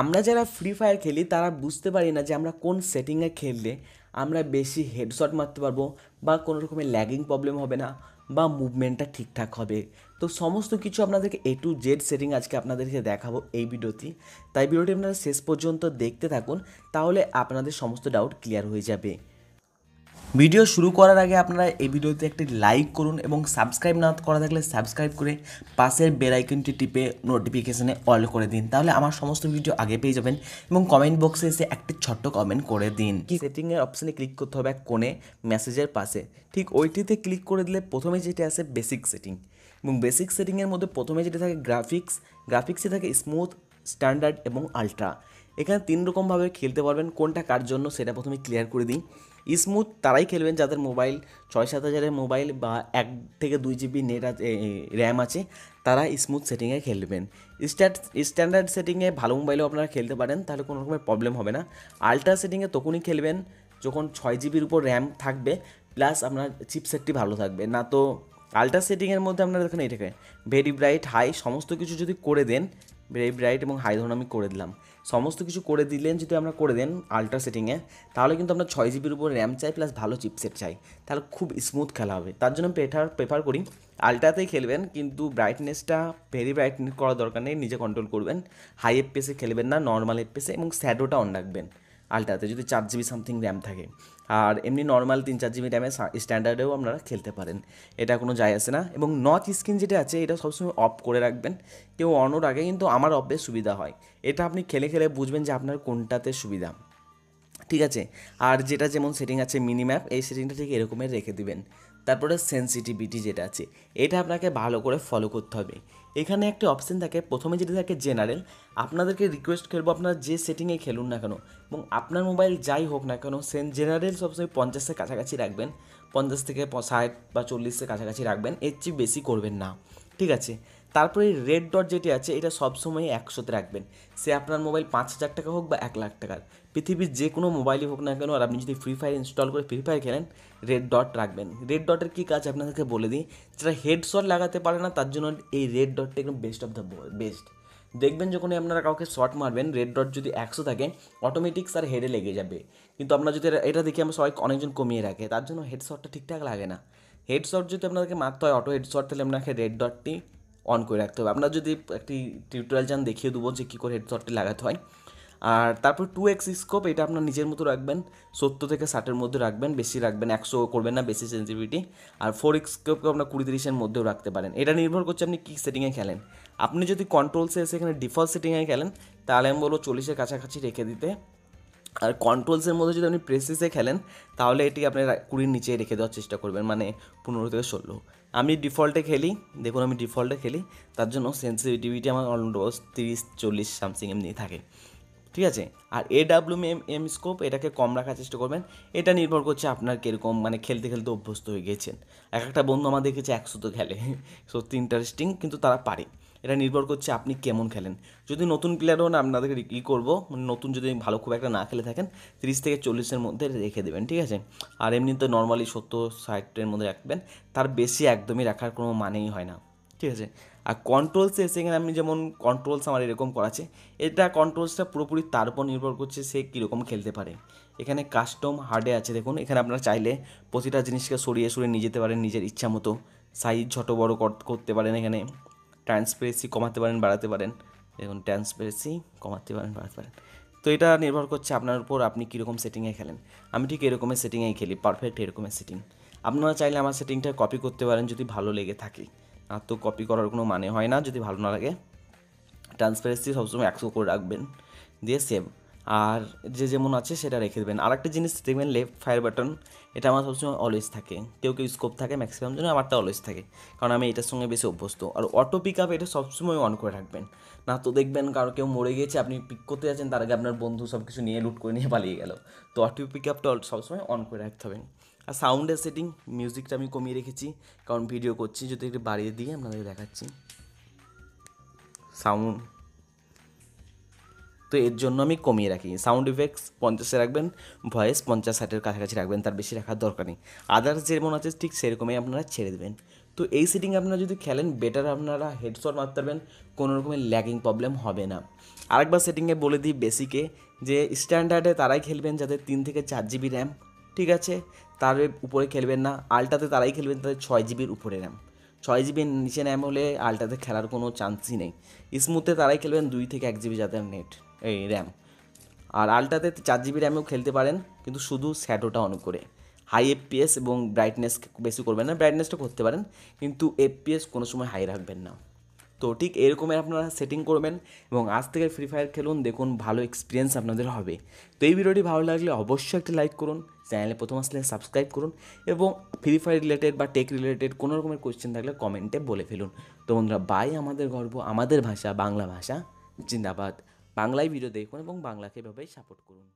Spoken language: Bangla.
আমরা যারা ফ্রি ফায়ার খেলি তারা বুঝতে পারি না যে আমরা কোন সেটিংয়ে খেললে আমরা বেশি হেডশট মারতে পারবো বা কোনো রকমের ল্যাগিং প্রবলেম হবে না বা মুভমেন্টটা ঠিকঠাক হবে তো সমস্ত কিছু আপনাদেরকে এ টু জেড সেটিং আজকে আপনাদেরকে দেখাবো এই ভিডিওতে তাই ভিডিওটি আপনারা শেষ পর্যন্ত দেখতে থাকুন তাহলে আপনাদের সমস্ত ডাউট ক্লিয়ার হয়ে যাবে ভিডিও শুরু করার আগে আপনারা এই ভিডিওতে একটি লাইক করুন এবং সাবস্ক্রাইব না করা থাকলে সাবস্ক্রাইব করে পাশের বেলাইকনটি টিপে নোটিফিকেশানে অল করে দিন তাহলে আমার সমস্ত ভিডিও আগে পেয়ে যাবেন এবং কমেন্ট বক্সে এসে একটি ছোট্ট কমেন্ট করে দিন কি সেটিংয়ের অপশানে ক্লিক করতে হবে এক কোণে মেসেজের পাশে ঠিক ওইটিতে ক্লিক করে দিলে প্রথমে যেটা আসে বেসিক সেটিং এবং বেসিক সেটিংয়ের মধ্যে প্রথমে যেটা থাকে গ্রাফিক্স গ্রাফিক্সে থাকে স্মুথ স্ট্যান্ডার্ড এবং আলট্রা এখানে তিন রকমভাবে খেলতে পারবেন কোনটা কার জন্য সেটা প্রথমে ক্লিয়ার করে দিই স্মুথ তারাই খেলবেন যাদের মোবাইল ছয় সাত হাজারের মোবাইল বা এক থেকে দুই জিবি নেট আছে র্যাম আছে তারা স্মুথ সেটিংয়ে খেলবেন স্ট্যাট স্ট্যান্ডার্ড সেটিংয়ে ভালো মোবাইলেও আপনারা খেলতে পারেন তাহলে কোনো রকমের প্রবলেম হবে না আলট্রা সেটিংয়ে তখনই খেলবেন যখন ছয় জিবির উপর র্যাম থাকবে প্লাস আপনার চিপসেটটি ভালো থাকবে না তো আলট্রা সেটিংয়ের মধ্যে আপনারা দেখেন এইটাকে ভেরি ব্রাইট হাই সমস্ত কিছু যদি করে দেন ভেরি ব্রাইট এবং হাই ধরুন আমি করে দিলাম সমস্ত কিছু করে দিলেন যদি আমরা করে দেন আলট্রা সেটিংয়ে তাহলে কিন্তু আমরা ছয় জিবির উপর র্যাম চাই প্লাস ভালো চিপসেট চাই তাহলে খুব স্মুথ খেলা হবে তার জন্য পেঠার প্রেফার করি আলট্রাতেই খেলবেন কিন্তু ব্রাইটনেসটা ভেরি ব্রাইটনেস করার দরকার নেই নিজে কন্ট্রোল করবেন হাই এফপিএসে খেলবেন না নর্মাল এফপিএসে এবং স্যাডোটা অন রাখবেন আলটাতে যদি চার জিবি সামথিং র্যাম থাকে আর এমনি নর্মাল তিন চার জিবি র্যামে স্ট্যান্ডার্ডেও আপনারা খেলতে পারেন এটা কোনো যায় আসে না এবং নথ স্ক্রিন যেটা আছে এটা সবসময় অফ করে রাখবেন কেউ অনর আগে কিন্তু আমার অফে সুবিধা হয় এটা আপনি খেলে খেলে বুঝবেন যে আপনার কোনটাতে সুবিধা ঠিক আছে আর যেটা যেমন সেটিং আছে মিনিম্যাপ এই সেটিংটা ঠিক এরকমের রেখে দিবেন তারপরে সেন্সিটিভিটি যেটা আছে এটা আপনাকে ভালো করে ফলো করতে হবে এখানে একটি অপশান থাকে প্রথমে যেটা থাকে জেনারেল আপনাদেরকে রিকোয়েস্ট করবো আপনারা যে সেটিংয়ে খেলুন না কেন এবং আপনার মোবাইল যাই হোক না কেন সেন জেনারেল সবসময় পঞ্চাশের কাছাকাছি রাখবেন পঞ্চাশ থেকে ষাট বা চল্লিশের কাছাকাছি রাখবেন এর চেয়ে বেশি করবেন না ঠিক আছে তারপরে রেড ডট যেটি আছে এটা সবসময় একশোতে রাখবেন সে আপনার মোবাইল পাঁচ হাজার টাকা হোক বা এক লাখ টাকার পৃথিবীর যে কোনো মোবাইলই হোক না কেন আর আপনি যদি ফ্রি ফায়ার ইনস্টল করে ফ্রি ফায়ার খেলেন রেড ডট রাখবেন রেড ডটের কী কাজ আপনাদেরকে বলে দিই যারা হেডশট লাগাতে পারে না তার জন্য এই রেড ডটটা একদম বেস্ট অফ দ্য বেস্ট দেখবেন যখনই আপনারা কাউকে শর্ট মারবেন রেড ডট যদি একশো থাকে অটোমেটিক স্যার হেডে লেগে যাবে কিন্তু আপনার যদি এটা দেখে আমরা সবাই অনেকজন কমিয়ে রাখে তার জন্য হেডশটটা ঠিকঠাক লাগে না হেডশট যদি আপনাদেরকে মারতে হয় অটো হেডশট তাহলে আপনাকে রেড ডটটি অন করে রাখতে হবে আপনার যদি একটি টিউটোরিয়াল চান দেখিয়ে দেবো যে কী করে হেডসটটি লাগাতে হয় আর তারপর টু এক্স স্কোপ এটা আপনার নিজের মতো রাখবেন সত্তর থেকে ষাটের মধ্যে রাখবেন বেশি রাখবেন একশো করবেন না বেশি সেন্সিটিভিটি আর ফোর এক্স স্কোপকে আপনার কুড়ি তিরিশের মধ্যেও রাখতে পারেন এটা নির্ভর করছে আপনি কী সেটিংয়ে খেলেন আপনি যদি কন্ট্রোলসে এসে এখানে ডিফল্ট সেটিংয়ে খেলেন তাহলে আমি বলবো চল্লিশের কাছাকাছি রেখে দিতে আর কন্ট্রোলসের মধ্যে যদি আপনি প্রেসিসে খেলেন তাহলে এটি আপনি কুড়ির নিচে রেখে দেওয়ার চেষ্টা করবেন মানে পনেরো থেকে ষোলো আমি ডিফল্টে খেলি দেখুন আমি ডিফল্টে খেলি তার জন্য সেন্সিটিভিটি আমার অলমোস্ট তিরিশ চল্লিশ সামথিং এমনি থাকে ঠিক আছে আর A W M M scope এটাকে কম রাখার চেষ্টা করবেন এটা নির্ভর করছে আপনার কীরকম মানে খেলতে খেলতে অভ্যস্ত হয়ে গেছেন এক একটা বন্ধু আমার দেখেছে একশো তো খেলে সত্যি ইন্টারেস্টিং কিন্তু তারা পারে এটা নির্ভর করছে আপনি কেমন খেলেন যদি নতুন প্লেয়ার হন আপনাদেরকে ই করবো মানে নতুন যদি ভালো খুব একটা না খেলে থাকেন তিরিশ থেকে চল্লিশের মধ্যে রেখে দেবেন ঠিক আছে আর এমনিতে নর্মালি সত্তর ষাটের মধ্যে রাখবেন তার বেশি একদমই রাখার কোনো মানেই হয় না ঠিক আছে আর কন্ট্রোলসে সেখানে আমি যেমন কন্ট্রোলস আমার এরকম করাছে এটা কন্ট্রোলসটা পুরোপুরি তার উপর নির্ভর করছে সে কীরকম খেলতে পারে এখানে কাস্টম হার্ডে আছে দেখুন এখানে আপনারা চাইলে প্রতিটা জিনিসকে সরিয়ে সরিয়ে নিয়ে যেতে পারেন নিজের ইচ্ছা মতো সাইজ ছোটো বড় করতে পারেন এখানে ট্রান্সপারেন্সি কমাতে পারেন বাড়াতে পারেন দেখুন ট্রান্সপেরেন্সি কমাতে পারেন বাড়াতে পারেন তো এটা নির্ভর করছে আপনার উপর আপনি কীরকম সেটিংয়ে খেলেন আমি ঠিক এরকমের সেটিংয়েই খেলি পারফেক্ট এরকমের সেটিং আপনারা চাইলে আমার সেটিংটা কপি করতে পারেন যদি ভালো লেগে থাকে আর তো কপি করার কোনো মানে হয় না যদি ভালো না লাগে ট্রান্সপারেন্সি সবসময় একশো করে রাখবেন দিয়ে সেভ আর যে যেমন আছে সেটা রেখে দেবেন আর একটা জিনিস দেখবেন লেফট ফায়ার বাটন এটা আমার সবসময় অলওয়েজ থাকে কেউ কেউ স্কোপ থাকে ম্যাক্সিমাম জন্য আমারটা অলওয়েজ থাকে কারণ আমি এটার সঙ্গে বেশি অভ্যস্ত আর অটো পিক আপ এটা সবসময় অন করে রাখবেন না তো দেখবেন কারো কেউ মরে গিয়েছে আপনি পিক করতে যাচ্ছেন তার আগে আপনার বন্ধু সব কিছু নিয়ে লুট করে নিয়ে পালিয়ে গেল তো অটো পিক আপটা সবসময় অন করে রাখতে হবে আর সাউন্ডের সেটিং মিউজিকটা আমি কমিয়ে রেখেছি কারণ ভিডিও করছি যদি একটু বাড়িয়ে দিয়ে আপনাদের দেখাচ্ছি সাউন্ড তো এর জন্য আমি কমিয়ে রাখি সাউন্ড ইফেক্টস পঞ্চাশে রাখবেন ভয়েস পঞ্চাশ ষাটের কাছাকাছি রাখবেন তার বেশি রাখার দরকার নেই আদার্স যেমন আছে ঠিক সেরকমই আপনারা ছেড়ে দেবেন তো এই সেটিং আপনারা যদি খেলেন বেটার আপনারা হেডশট মারতে পারবেন কোনো রকমের ল্যাগিং প্রবলেম হবে না আরেকবার সেটিংয়ে বলে দিই বেসিকে যে স্ট্যান্ডার্ডে তারাই খেলবেন যাদের তিন থেকে চার জিবি র্যাম ঠিক আছে তার উপরে খেলবেন না আলটাতে তারাই খেলবেন তাদের ছয় জিবির উপরে র্যাম ছয় জিবির নিচে ন্যাম হলে আলটাতে খেলার কোনো চান্সই নেই স্মুথে তারাই খেলবেন দুই থেকে এক জিবি যাদের নেট এই র্যাম আর আলটাতে চার জিবি র্যামেও খেলতে পারেন কিন্তু শুধু শ্যাডোটা অন করে হাই এফপিএস এবং ব্রাইটনেস বেশি করবেন না ব্রাইটনেসটা করতে পারেন কিন্তু এফপিএস কোনো সময় হাই রাখবেন না তো ঠিক এরকমের আপনারা সেটিং করবেন এবং আজ থেকে ফ্রি ফায়ার খেলুন দেখুন ভালো এক্সপিরিয়েন্স আপনাদের হবে তো এই ভিডিওটি ভালো লাগলে অবশ্যই একটা লাইক করুন চ্যানেলে প্রথম আসলে সাবস্ক্রাইব করুন এবং ফ্রি ফায়ার রিলেটেড বা টেক রিলেটেড কোনো রকমের কোয়েশ্চেন থাকলে কমেন্টে বলে ফেলুন তো বন্ধুরা বাই আমাদের গর্ব আমাদের ভাষা বাংলা ভাষা জিন্দাবাদ বাংলায় ভিডিও দেখুন এবং বাংলাকে এভাবেই সাপোর্ট করুন